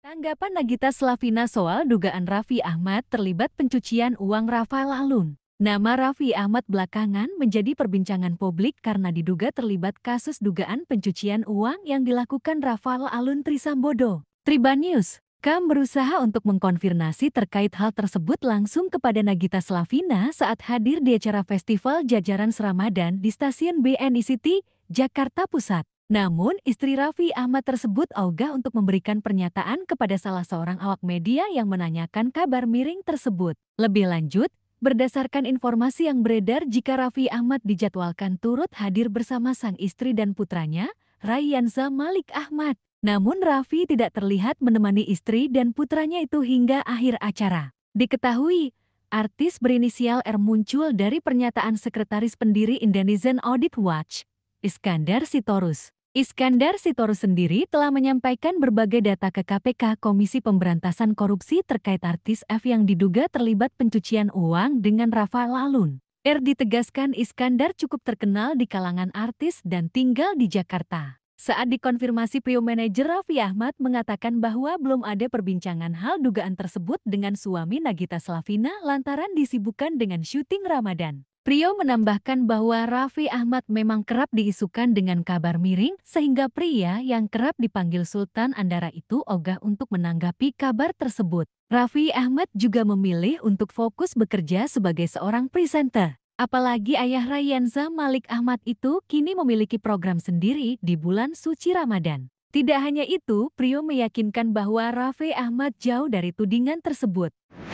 Tanggapan Nagita Slavina soal dugaan Raffi Ahmad terlibat pencucian uang Rafael Alun. Nama Raffi Ahmad belakangan menjadi perbincangan publik karena diduga terlibat kasus dugaan pencucian uang yang dilakukan Rafael Alun Trisambodo. Tribanius, News, Kam berusaha untuk mengkonfirmasi terkait hal tersebut langsung kepada Nagita Slavina saat hadir di acara Festival Jajaran Seramadan di stasiun BNI City, Jakarta Pusat. Namun, istri Raffi Ahmad tersebut ogah untuk memberikan pernyataan kepada salah seorang awak media yang menanyakan kabar miring tersebut. Lebih lanjut, berdasarkan informasi yang beredar jika Raffi Ahmad dijadwalkan turut hadir bersama sang istri dan putranya, Rayyanza Malik Ahmad. Namun Raffi tidak terlihat menemani istri dan putranya itu hingga akhir acara. Diketahui, artis berinisial R muncul dari pernyataan sekretaris pendiri Indonesian Audit Watch, Iskandar Sitorus. Iskandar Sitorus sendiri telah menyampaikan berbagai data ke KPK Komisi Pemberantasan Korupsi terkait artis F yang diduga terlibat pencucian uang dengan Rafa Lalun. R ditegaskan Iskandar cukup terkenal di kalangan artis dan tinggal di Jakarta. Saat dikonfirmasi Prio Manager Raffi Ahmad mengatakan bahwa belum ada perbincangan hal dugaan tersebut dengan suami Nagita Slavina lantaran disibukkan dengan syuting Ramadan. Prio menambahkan bahwa Raffi Ahmad memang kerap diisukan dengan kabar miring, sehingga pria yang kerap dipanggil Sultan Andara itu ogah untuk menanggapi kabar tersebut. Raffi Ahmad juga memilih untuk fokus bekerja sebagai seorang presenter. Apalagi ayah Rayanza Malik Ahmad itu kini memiliki program sendiri di bulan suci Ramadan. Tidak hanya itu, Prio meyakinkan bahwa Raffi Ahmad jauh dari tudingan tersebut.